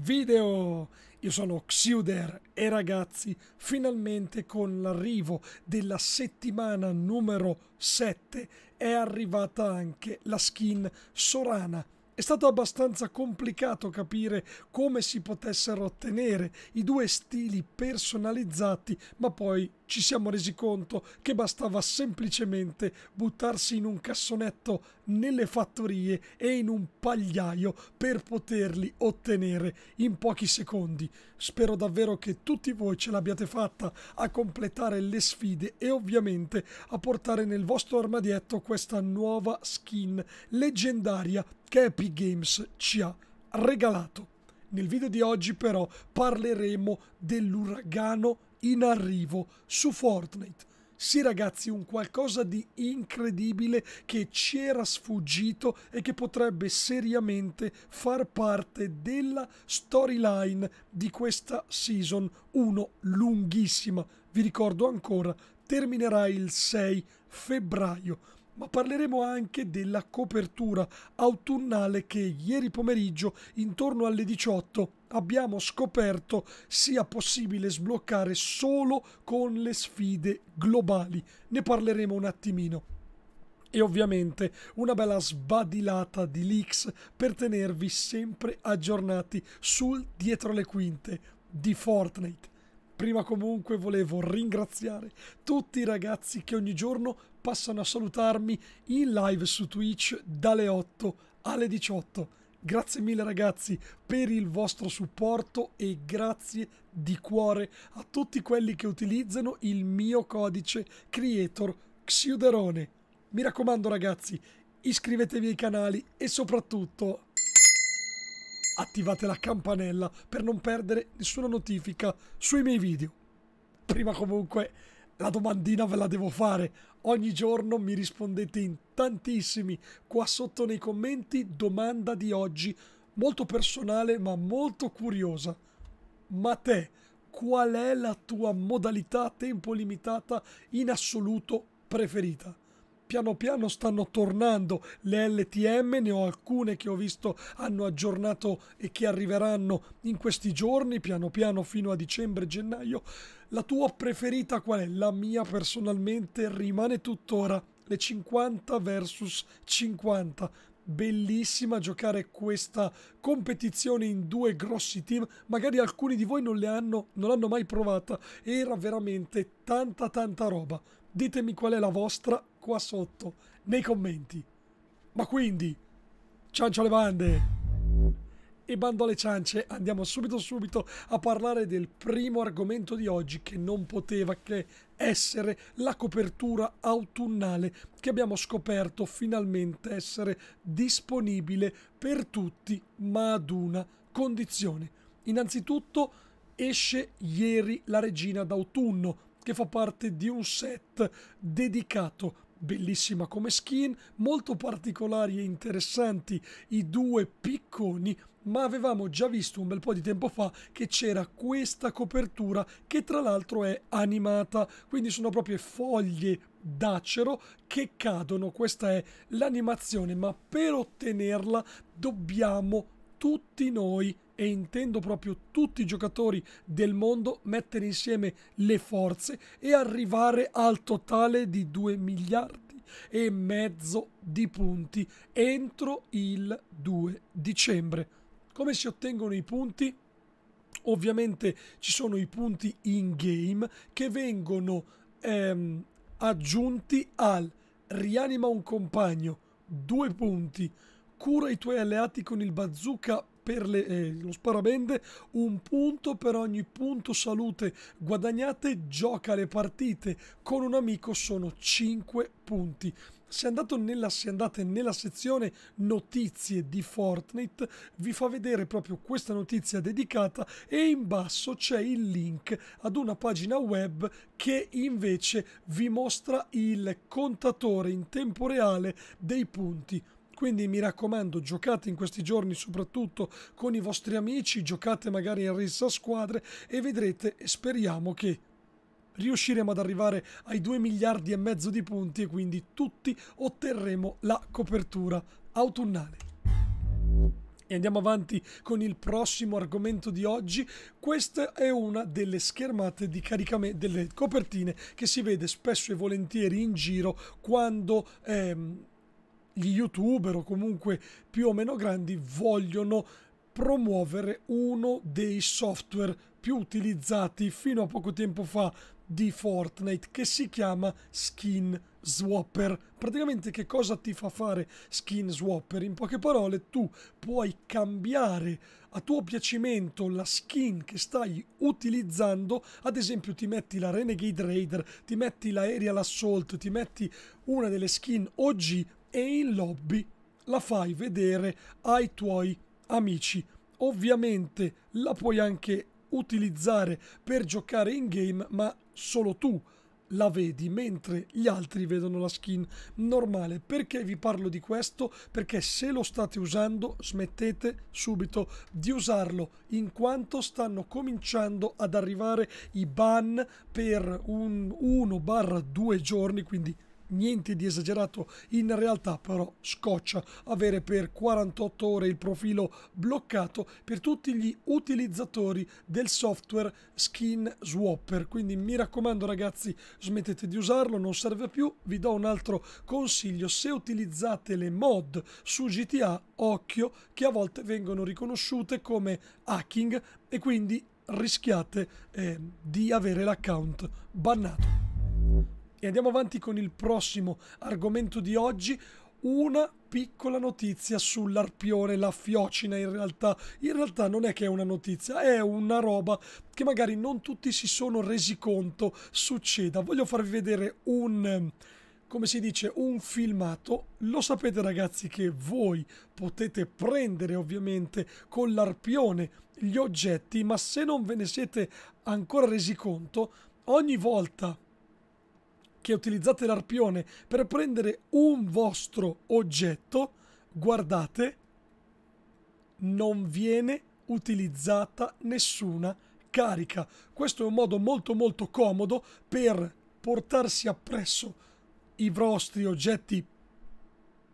video. Io sono Xiuder e ragazzi, finalmente con l'arrivo della settimana numero 7 è arrivata anche la skin Sorana. È stato abbastanza complicato capire come si potessero ottenere i due stili personalizzati, ma poi ci siamo resi conto che bastava semplicemente buttarsi in un cassonetto nelle fattorie e in un pagliaio per poterli ottenere in pochi secondi. Spero davvero che tutti voi ce l'abbiate fatta a completare le sfide e ovviamente a portare nel vostro armadietto questa nuova skin leggendaria che Epic Games ci ha regalato. Nel video di oggi però parleremo dell'uragano in arrivo su Fortnite. Sì ragazzi, un qualcosa di incredibile che ci era sfuggito e che potrebbe seriamente far parte della storyline di questa season 1 lunghissima. Vi ricordo ancora, terminerà il 6 febbraio ma parleremo anche della copertura autunnale che ieri pomeriggio intorno alle 18 abbiamo scoperto sia possibile sbloccare solo con le sfide globali. Ne parleremo un attimino e ovviamente una bella sbadilata di leaks per tenervi sempre aggiornati sul dietro le quinte di Fortnite. Prima comunque volevo ringraziare tutti i ragazzi che ogni giorno passano a salutarmi in live su Twitch dalle 8 alle 18. Grazie mille ragazzi per il vostro supporto e grazie di cuore a tutti quelli che utilizzano il mio codice creator Xiuderone. Mi raccomando ragazzi, iscrivetevi ai canali e soprattutto attivate la campanella per non perdere nessuna notifica sui miei video. Prima comunque la domandina ve la devo fare. Ogni giorno mi rispondete in tantissimi qua sotto nei commenti domanda di oggi molto personale ma molto curiosa. Ma te, qual è la tua modalità tempo limitata in assoluto preferita? piano piano stanno tornando le LTM, ne ho alcune che ho visto hanno aggiornato e che arriveranno in questi giorni, piano piano fino a dicembre, gennaio. La tua preferita qual è? La mia personalmente rimane tuttora le 50 versus 50 bellissima giocare questa competizione in due grossi team. Magari alcuni di voi non le hanno, non l'hanno mai provata. Era veramente tanta tanta roba. Ditemi qual è la vostra qua sotto nei commenti. Ma quindi, ciao le bande! e bando alle ciance, andiamo subito subito a parlare del primo argomento di oggi che non poteva che essere la copertura autunnale che abbiamo scoperto finalmente essere disponibile per tutti ma ad una condizione. Innanzitutto esce ieri la regina d'autunno che fa parte di un set dedicato bellissima come skin, molto particolari e interessanti i due picconi, ma avevamo già visto un bel po' di tempo fa che c'era questa copertura che tra l'altro è animata, quindi sono proprio foglie d'acero che cadono, questa è l'animazione, ma per ottenerla dobbiamo tutti noi e intendo proprio tutti i giocatori del mondo mettere insieme le forze e arrivare al totale di 2 miliardi e mezzo di punti entro il 2 dicembre. Come si ottengono i punti? Ovviamente ci sono i punti in game che vengono ehm, aggiunti al rianima un compagno, 2 punti, cura i tuoi alleati con il bazooka per le, eh, lo Sparabende, un punto per ogni punto salute guadagnate, gioca le partite con un amico, sono 5 punti. Se, nella, se, andate nella sezione notizie di Fortnite vi fa vedere proprio questa notizia dedicata e in basso c'è il link ad una pagina web che invece vi mostra il contatore in tempo reale dei punti. Quindi mi raccomando, giocate in questi giorni soprattutto con i vostri amici, giocate magari in rissa squadre e vedrete e speriamo che riusciremo ad arrivare ai 2 miliardi e mezzo di punti e quindi tutti otterremo la copertura autunnale. E andiamo avanti con il prossimo argomento di oggi. Questa è una delle schermate di caricamento, delle copertine che si vede spesso e volentieri in giro quando... Ehm, gli youtuber o comunque più o meno grandi vogliono promuovere uno dei software più utilizzati fino a poco tempo fa di Fortnite che si chiama Skin Swapper. Praticamente che cosa ti fa fare Skin Swapper? In poche parole tu puoi cambiare a tuo piacimento la skin che stai utilizzando, ad esempio ti metti la Renegade Raider, ti metti l'Aerial Assault, ti metti una delle skin OG e in lobby la fai vedere ai tuoi amici. Ovviamente la puoi anche utilizzare per giocare in game, ma solo tu la vedi mentre gli altri vedono la skin normale. Perché vi parlo di questo? Perché se lo state usando smettete subito di usarlo in quanto stanno cominciando ad arrivare i ban per un 1-2 giorni, quindi niente di esagerato, in realtà però scoccia avere per 48 ore il profilo bloccato per tutti gli utilizzatori del software Skin Swapper. Quindi mi raccomando ragazzi, smettete di usarlo, non serve più. Vi do un altro consiglio, se utilizzate le mod su GTA, occhio che a volte vengono riconosciute come hacking e quindi rischiate eh, di avere l'account bannato. E andiamo avanti con il prossimo argomento di oggi. Una piccola notizia sull'arpione, la fiocina in realtà. In realtà non è che è una notizia, è una roba che magari non tutti si sono resi conto succeda. Voglio farvi vedere un come si dice, un filmato. Lo sapete ragazzi che voi potete prendere ovviamente con l'arpione gli oggetti, ma se non ve ne siete ancora resi conto, ogni volta che utilizzate l'arpione per prendere un vostro oggetto, guardate, non viene utilizzata nessuna carica. Questo è un modo molto molto comodo per portarsi appresso i vostri oggetti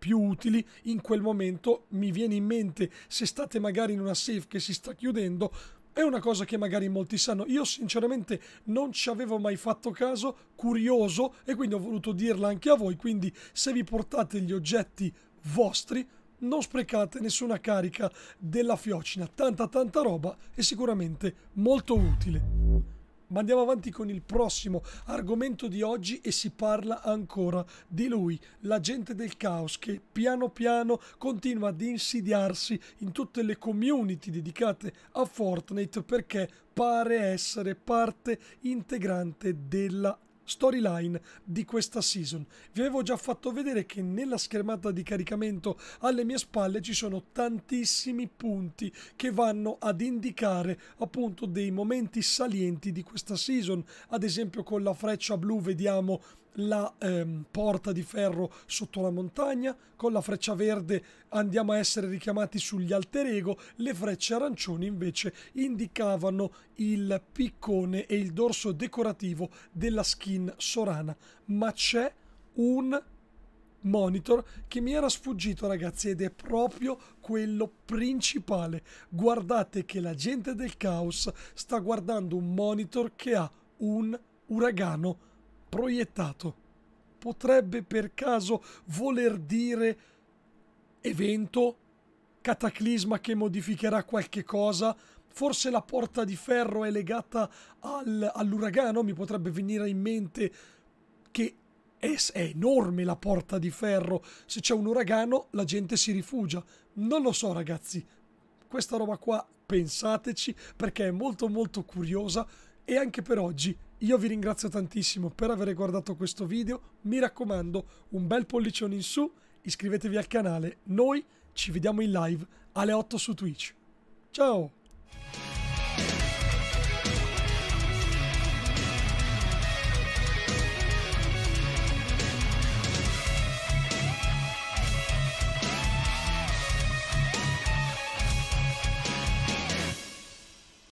più utili in quel momento mi viene in mente se state magari in una safe che si sta chiudendo è una cosa che magari molti sanno, io sinceramente non ci avevo mai fatto caso, curioso e quindi ho voluto dirla anche a voi, quindi se vi portate gli oggetti vostri non sprecate nessuna carica della fiocina, tanta tanta roba e sicuramente molto utile ma andiamo avanti con il prossimo argomento di oggi e si parla ancora di lui, l'agente del caos che piano piano continua ad insidiarsi in tutte le community dedicate a Fortnite perché pare essere parte integrante della storyline di questa season. Vi avevo già fatto vedere che nella schermata di caricamento alle mie spalle ci sono tantissimi punti che vanno ad indicare appunto dei momenti salienti di questa season. Ad esempio con la freccia blu vediamo la ehm, porta di ferro sotto la montagna, con la freccia verde andiamo a essere richiamati sugli alter ego, le frecce arancioni invece indicavano il piccone e il dorso decorativo della skin Sorana, ma c'è un monitor che mi era sfuggito ragazzi ed è proprio quello principale guardate che la gente del caos sta guardando un monitor che ha un uragano proiettato potrebbe per caso voler dire evento, cataclisma che modificherà qualche cosa, forse la porta di ferro è legata al, all'uragano, mi potrebbe venire in mente che è, è enorme la porta di ferro, se c'è un uragano la gente si rifugia, non lo so ragazzi, questa roba qua pensateci perché è molto molto curiosa e anche per oggi io vi ringrazio tantissimo per aver guardato questo video, mi raccomando un bel pollicione in su, iscrivetevi al canale, noi ci vediamo in live alle 8 su Twitch. Ciao!